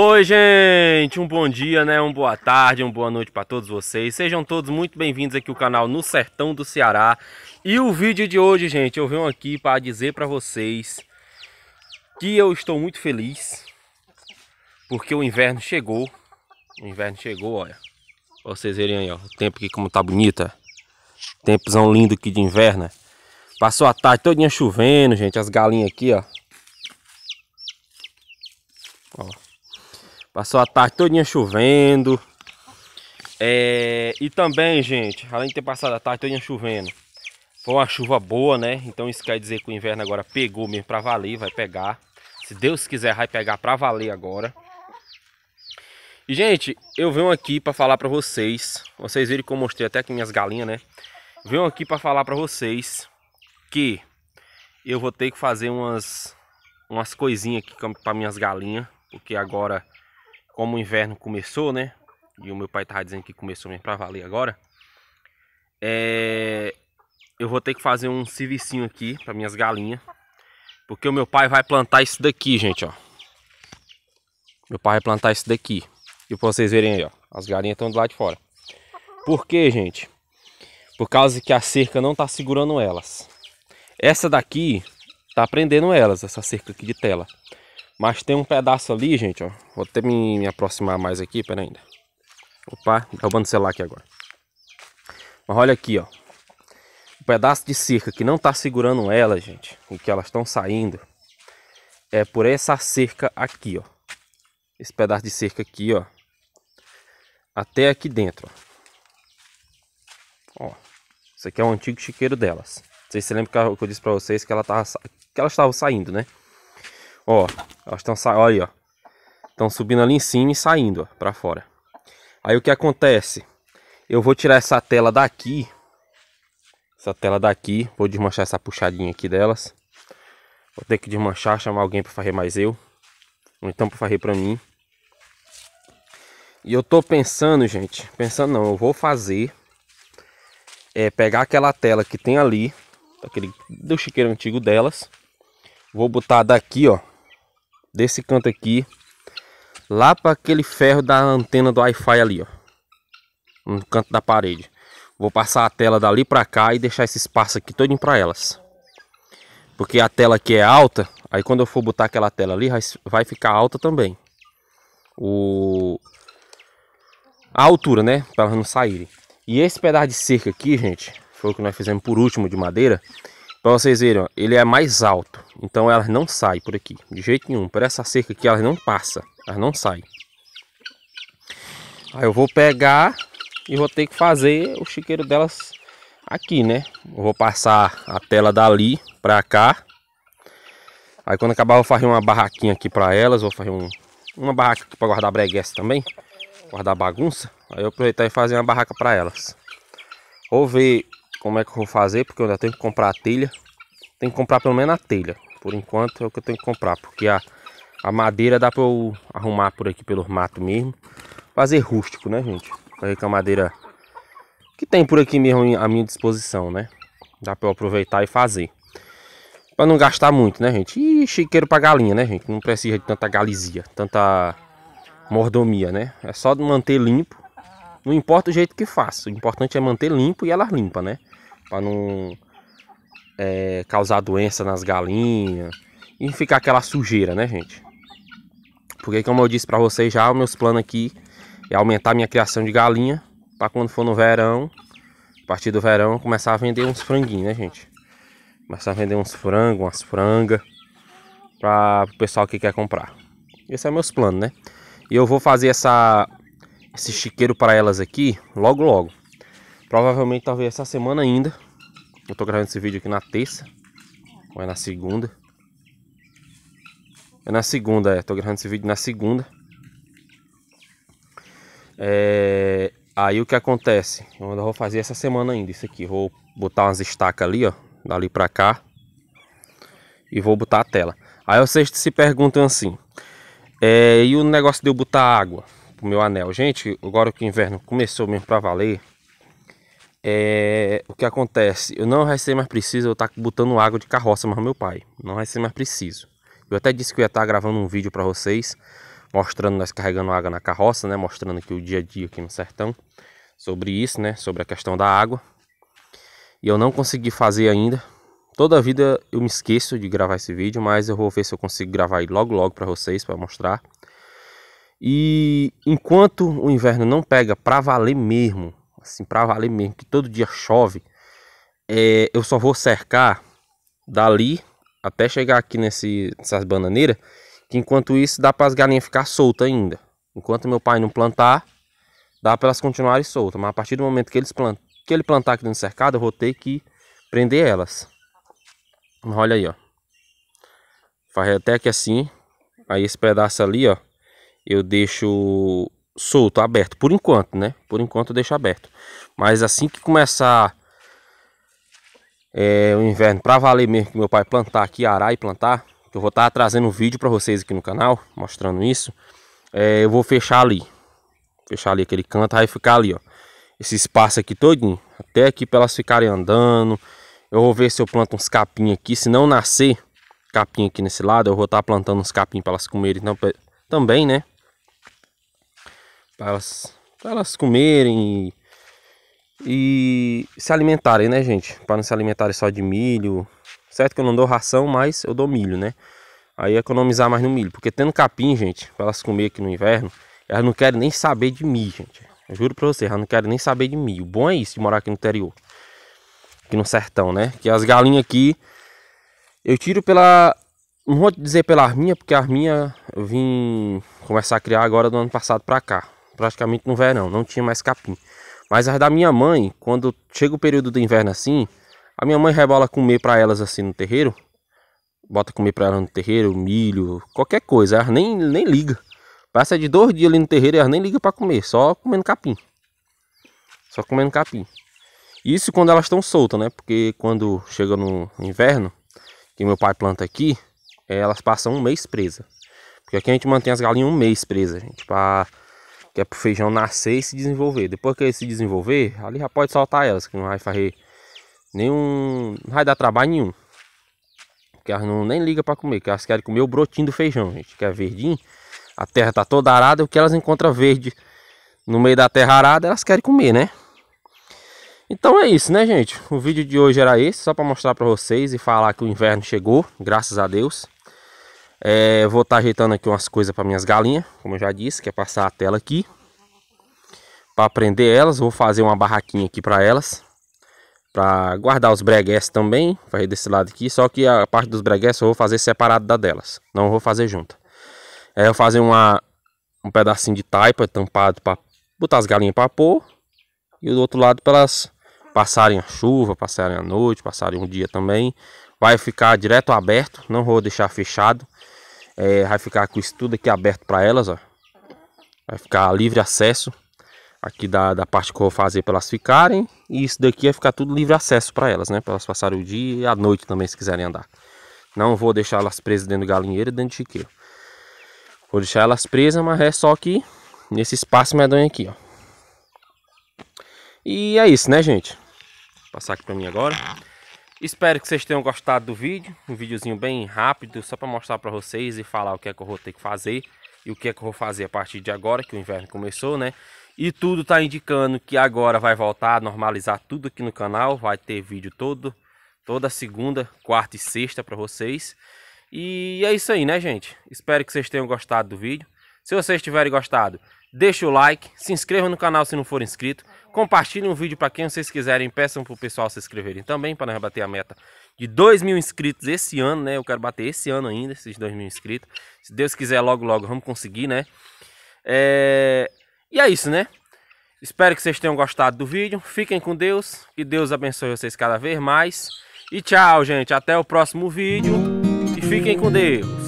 Oi, gente! Um bom dia, né? Uma boa tarde, uma boa noite para todos vocês. Sejam todos muito bem-vindos aqui ao canal No Sertão do Ceará. E o vídeo de hoje, gente, eu venho aqui para dizer para vocês que eu estou muito feliz porque o inverno chegou. O inverno chegou, olha. Pra vocês verem aí, ó, o tempo aqui como tá bonita. Tempozão lindo aqui de inverno. Né? Passou a tarde todinha chovendo, gente. As galinhas aqui, ó. Passou a tarde todinha chovendo. É, e também, gente, além de ter passado a tarde todinha chovendo, foi uma chuva boa, né? Então isso quer dizer que o inverno agora pegou mesmo pra valer, vai pegar. Se Deus quiser, vai pegar pra valer agora. E, gente, eu venho aqui pra falar pra vocês. Vocês viram que eu mostrei até aqui minhas galinhas, né? Venho aqui pra falar pra vocês que eu vou ter que fazer umas, umas coisinhas aqui pra minhas galinhas. Porque agora como o inverno começou, né? E o meu pai tava dizendo que começou mesmo pra valer agora. É... Eu vou ter que fazer um serviço aqui para minhas galinhas. Porque o meu pai vai plantar isso daqui, gente, ó. Meu pai vai plantar isso daqui. E pra vocês verem aí, ó. As galinhas estão do lado de fora. Por quê, gente? Por causa que a cerca não tá segurando elas. Essa daqui tá prendendo elas, essa cerca aqui de tela. Mas tem um pedaço ali, gente, ó. Vou até me, me aproximar mais aqui, pera ainda. Opa, roubando o celular aqui agora. Mas olha aqui, ó. O pedaço de cerca que não tá segurando ela, gente, o que elas estão saindo, é por essa cerca aqui, ó. Esse pedaço de cerca aqui, ó. Até aqui dentro, ó. Ó. Isso aqui é o um antigo chiqueiro delas. Não sei se você lembra que eu disse pra vocês que, ela tava, que elas estavam saindo, né? Ó, elas estão saindo, aí, ó. Estão subindo ali em cima e saindo, ó, pra fora. Aí o que acontece? Eu vou tirar essa tela daqui. Essa tela daqui. Vou desmanchar essa puxadinha aqui delas. Vou ter que desmanchar, chamar alguém pra fazer mais eu. Ou então pra fazer pra mim. E eu tô pensando, gente. Pensando não, eu vou fazer. É pegar aquela tela que tem ali. Aquele do chiqueiro antigo delas. Vou botar daqui, ó desse canto aqui, lá para aquele ferro da antena do Wi-Fi ali, ó, no canto da parede. Vou passar a tela dali para cá e deixar esse espaço aqui todo para elas. Porque a tela aqui é alta, aí quando eu for botar aquela tela ali, vai ficar alta também. O... A altura, né? Para elas não saírem. E esse pedaço de cerca aqui, gente, foi o que nós fizemos por último de madeira. Mas vocês viram, ele é mais alto. Então elas não saem por aqui, de jeito nenhum. Por essa cerca aqui elas não passam, elas não saem. Aí eu vou pegar e vou ter que fazer o chiqueiro delas aqui, né? Eu vou passar a tela dali pra cá. Aí quando acabar eu vou fazer uma barraquinha aqui pra elas, vou fazer um, uma barraca aqui pra guardar breguesse também. Guardar bagunça. Aí eu aproveitar e fazer uma barraca pra elas. Vou ver como é que eu vou fazer, porque eu ainda tenho que comprar a telha. tem que comprar pelo menos a telha. Por enquanto é o que eu tenho que comprar, porque a, a madeira dá para eu arrumar por aqui pelo mato mesmo. Fazer rústico, né, gente? Fazer com a madeira que tem por aqui mesmo à minha disposição, né? Dá para eu aproveitar e fazer. Para não gastar muito, né, gente? E chiqueiro para galinha, né, gente? Não precisa de tanta galizia, tanta mordomia, né? É só manter limpo. Não importa o jeito que faça. O importante é manter limpo e ela limpa, né? para não é, causar doença nas galinhas e ficar aquela sujeira, né, gente? Porque como eu disse para vocês já, os meus planos aqui é aumentar minha criação de galinha para quando for no verão, a partir do verão, começar a vender uns franguinhos, né, gente? Começar a vender uns frangos, umas frangas para o pessoal que quer comprar. Esse é meus planos, né? E eu vou fazer essa esse chiqueiro para elas aqui logo logo. Provavelmente, talvez essa semana ainda. Eu tô gravando esse vídeo aqui na terça. Ou é na segunda. É na segunda, é. Tô gravando esse vídeo na segunda. É... Aí o que acontece? Eu ainda vou fazer essa semana ainda isso aqui. Vou botar umas estacas ali, ó. Dali pra cá. E vou botar a tela. Aí vocês se perguntam assim. É... E o negócio de eu botar água pro meu anel? Gente, agora que o inverno começou mesmo pra valer é, o que acontece? Eu não vai ser mais preciso eu estar tá botando água de carroça mas meu pai. Não vai ser mais preciso. Eu até disse que eu ia estar tá gravando um vídeo para vocês, mostrando nós carregando água na carroça, né? Mostrando aqui o dia a dia aqui no sertão, sobre isso, né? Sobre a questão da água. E eu não consegui fazer ainda. Toda a vida eu me esqueço de gravar esse vídeo, mas eu vou ver se eu consigo gravar logo logo para vocês, para mostrar. E enquanto o inverno não pega para valer mesmo, assim, pra valer mesmo, que todo dia chove, é, eu só vou cercar dali até chegar aqui nesse, nessas bananeiras, que enquanto isso dá para as galinhas ficar soltas ainda. Enquanto meu pai não plantar, dá para elas continuarem soltas, mas a partir do momento que, eles plant, que ele plantar aqui no cercado, eu vou ter que prender elas. Olha aí, ó. Faz até que assim, aí esse pedaço ali, ó, eu deixo solto, aberto, por enquanto, né? Por enquanto eu deixo aberto. Mas assim que começar é, o inverno, para valer mesmo que meu pai plantar aqui, arar e plantar, eu vou estar tá trazendo um vídeo para vocês aqui no canal, mostrando isso, é, eu vou fechar ali. Fechar ali aquele canto, aí ficar ali, ó. Esse espaço aqui todinho, até aqui pra elas ficarem andando. Eu vou ver se eu planto uns capim aqui, se não nascer capim aqui nesse lado, eu vou estar tá plantando uns capim para elas comerem então, também, né? para elas, elas comerem e, e se alimentarem, né, gente? Para não se alimentarem só de milho. Certo que eu não dou ração, mas eu dou milho, né? Aí economizar mais no milho, porque tendo capim, gente, para elas comer aqui no inverno, elas não querem nem saber de milho, gente. Eu juro para vocês, elas não querem nem saber de milho. O bom é isso de morar aqui no interior. Aqui no sertão, né? Que as galinhas aqui eu tiro pela não vou dizer pela Arminha, porque a Arminha eu vim começar a criar agora do ano passado para cá praticamente no verão, não tinha mais capim. Mas as da minha mãe, quando chega o período do inverno assim, a minha mãe rebola comer para elas assim no terreiro. Bota comer para elas no terreiro, milho, qualquer coisa. Elas nem, nem liga. Passa de dois dias ali no terreiro e elas nem liga para comer, só comendo capim. Só comendo capim. Isso quando elas estão soltas, né? Porque quando chega no inverno, que meu pai planta aqui, elas passam um mês presa. Porque aqui a gente mantém as galinhas um mês presa, gente, para que é pro feijão nascer e se desenvolver. Depois que ele se desenvolver, ali já pode soltar elas, que não vai fazer nenhum. Não vai dar trabalho nenhum. Porque elas não nem ligam para comer, que elas querem comer o brotinho do feijão, gente, que é verdinho. A terra tá toda arada, o que elas encontram verde no meio da terra arada, elas querem comer, né? Então é isso, né, gente? O vídeo de hoje era esse, só para mostrar para vocês e falar que o inverno chegou, graças a Deus. É, vou estar tá ajeitando aqui umas coisas para minhas galinhas, como eu já disse, quer é passar a tela aqui. Para prender elas, vou fazer uma barraquinha aqui para elas. Para guardar os bregues também, fazer desse lado aqui. Só que a parte dos bregues eu vou fazer separado da delas, não vou fazer junto. É, eu vou fazer uma, um pedacinho de taipa tampado para botar as galinhas para pôr. E do outro lado para elas passarem a chuva, passarem a noite, passarem um dia também. Vai ficar direto aberto, não vou deixar fechado. É, vai ficar com isso tudo aqui aberto para elas, ó. Vai ficar livre acesso aqui da, da parte que eu vou fazer para elas ficarem. E isso daqui vai ficar tudo livre acesso para elas, né? Para elas passarem o dia e a noite também, se quiserem andar. Não vou deixar elas presas dentro do galinheiro e dentro do chiqueiro. Vou deixar elas presas, mas é só aqui nesse espaço medonho aqui, ó. E é isso, né, gente? Vou passar aqui para mim agora. Espero que vocês tenham gostado do vídeo, um videozinho bem rápido, só para mostrar para vocês e falar o que é que eu vou ter que fazer e o que é que eu vou fazer a partir de agora, que o inverno começou, né? E tudo está indicando que agora vai voltar a normalizar tudo aqui no canal, vai ter vídeo todo, toda segunda, quarta e sexta para vocês. E é isso aí, né, gente? Espero que vocês tenham gostado do vídeo. Se vocês tiverem gostado, Deixe o like, se inscreva no canal se não for inscrito, compartilhe um vídeo para quem vocês quiserem, peçam para o pessoal se inscreverem também para nós bater a meta de 2 mil inscritos esse ano, né? Eu quero bater esse ano ainda esses 2 mil inscritos. Se Deus quiser, logo, logo vamos conseguir, né? É... E é isso, né? Espero que vocês tenham gostado do vídeo. Fiquem com Deus. Que Deus abençoe vocês cada vez mais. E tchau, gente. Até o próximo vídeo. E fiquem com Deus.